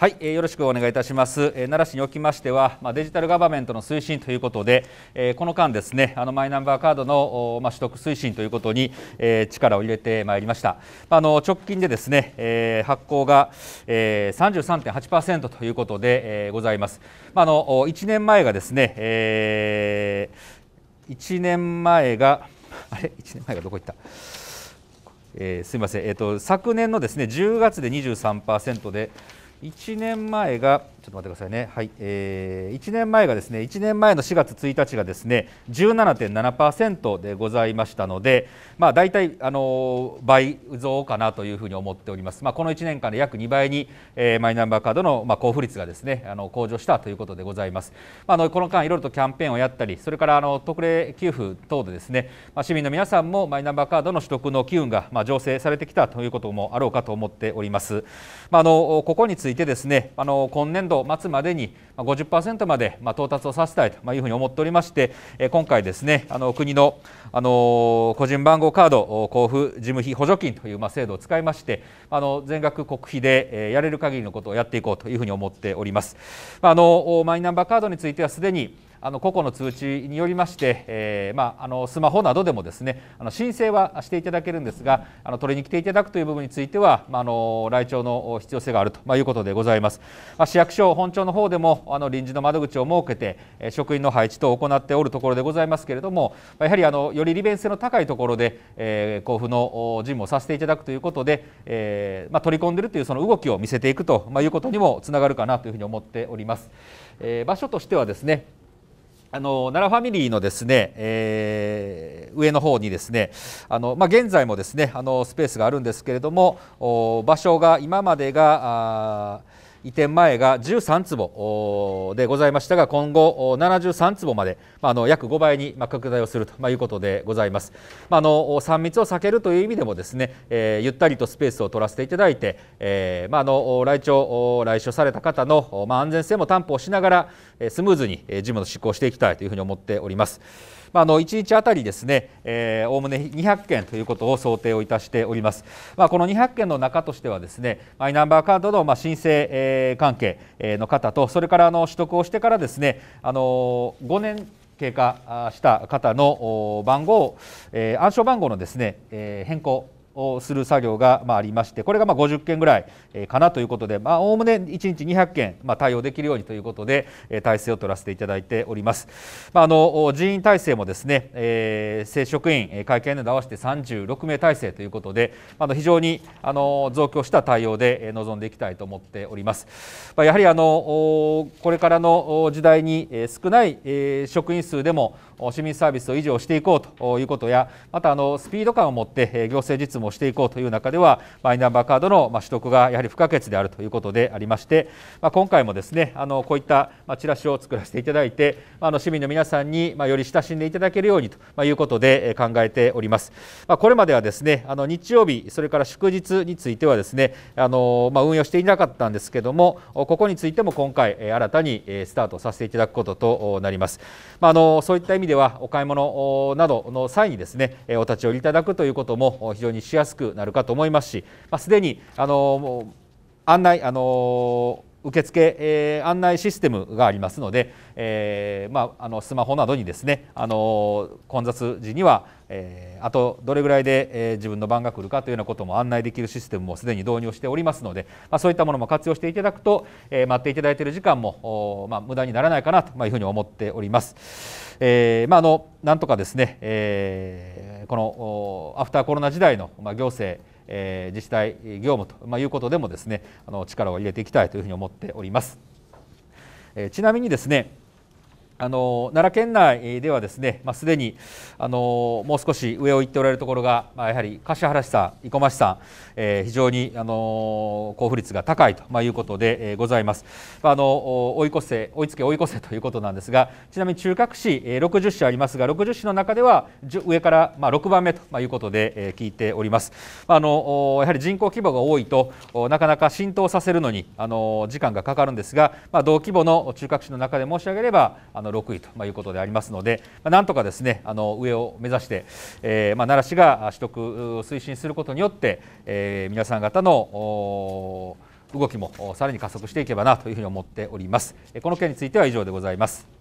はい、えー、よろしくお願いいたします、えー、奈良市におきましては、まあ、デジタルガバメントの推進ということで、えー、この間ですねあのマイナンバーカードの、まあ、取得推進ということに、えー、力を入れてまいりました、まあ、あの直近でですね、えー、発行が、えー、33.8%ということで、えー、ございます、まあ、あの1年前がですね、えー、1年前があれ1年前がどこ行ったえー、すみません、えーと昨年のですね10月で23%で、1年前が、ちょっと待ってくださいね、はいえー、1年前がですね、1年前の4月1日がですね、17.7%でございましたので、まあ、大体あの倍増かなというふうに思っております、まあ、この1年間で約2倍に、えー、マイナンバーカードの、まあ、交付率がですねあの向上したということでございます。まあ、のこの間、いろいろとキャンペーンをやったり、それからあの特例給付等でですね、まあ、市民の皆さんもマイナンバーカードの取得の機運が、まあ、醸成されてきたということもあろうかと思っております。まあ、あのここについてですねあの今年度末までに50%まで到達をさせたいというふうに思っておりまして今回ですねあの国のあの個人番号カード交付事務費補助金というま制度を使いましてあの全額国費でやれる限りのことをやっていこうというふうに思っております。あのマイナンバーカードについてはすでにあの個々の通知によりまして、えー、まあ、あのスマホなどでもですねあの申請はしていただけるんですがあの取りに来ていただくという部分については、まあ、あの来庁の必要性があると、まあ、いうことでございます、まあ、市役所本庁の方でもあの臨時の窓口を設けて、職員の配置等を行っておるところでございますけれどもやはりあのより利便性の高いところで、えー、交付の事務をさせていただくということで、えー、まあ、取り込んでいるというその動きを見せていくと、まいうことにもつながるかなというふうに思っております。場所としてはですねあの奈良ファミリーのですね、えー、上の方にですねあの、まあ、現在もですねあのスペースがあるんですけれども場所が今までが移転前が13坪でございましたが今後73坪まで、まあ、の約5倍に拡大をするということでございます、まあ、の3密を避けるという意味でもですね、えー、ゆったりとスペースを取らせていただいて、えー、まあ、の来庁来所された方の、ま安全性も担保しながらスムーズに事務の執行していきたいというふうに思っております。まあ、あの1日あたりですね、えー、おおむね200件ということを想定をいたしております。まあ、この200件の中としてはですね、マイナンバーカードのまあ申請、えー、関係の方と、それからあの取得をしてからですね、あの5年経過した方の番号、えー、暗証番号のですね、えー、変更をする作業がまありましてこれがまあ50件ぐらいかなということでおおむね1日200件まあ対応できるようにということで体制を取らせていただいております。まあ、あの人員体制もですね、え正職員会見で合わせて36名体制ということであの非常にあの増強した対応で臨んでいきたいと思っております。まあ、やはりあのこれからの時代に少ない職員数でも市民サービスを維持をしていこうということやまたあのスピード感を持って行政実務していこうという中ではマイナンバーカードの取得がやはり不可欠であるということでありまして、ま今回もですねあのこういったチラシを作らせていただいてあの市民の皆さんにより親しんでいただけるようにということで考えております。まこれまではですねあの日曜日それから祝日についてはですねあの、ま運用していなかったんですけどもここについても今回新たにスタートさせていただくこととなります。まあのそういった意味ではお買い物などの際にですねお立ち寄りいただくということも非常にしやすくなるかと思いますし、まあ、すでにあの案内あの受付、えー、案内システムがありますので、えーまあ、あのスマホなどにですね、あの混雑時には、えー、あとどれぐらいで、えー、自分の番が来るかというようなことも案内できるシステムもすでに導入しておりますので、まあ、そういったものも活用していただくと、えー、待っていただいている時間も、まあ、無駄にならないかなというふうに思っております。えーまあ、のなんとかですね、えー、このアフターコロナ時代の、まあ、行政え自治体業務と、まあ、いうことでもですねあの力を入れていきたいというふうに思っております。えちなみにですねあの奈良県内ではですね、まあ、すでにあのもう少し上を行っておられるところが、まあ、やはり橿原市さん、生駒市さん、えー、非常にあの交付率が高いと、まあ、いうことで、ございます。あの追い越せ追いつけ追い越せということなんですが、ちなみに中核市、えー、60市ありますが、60市の中では上からまあ6番目と、まあ、いうことで、聞いております。あのやはり人口規模が多いとなかなか浸透させるのにあの時間がかかるんですが、まあ同規模の中核市の中で申し上げればあの6位ということでありますので、まあ、なんとかですねあの上を目指して、えー、まあ、奈良市が取得を推進することによって、えー、皆さん方の動きもさらに加速していけばなというふうに思っております。この件については以上でございます。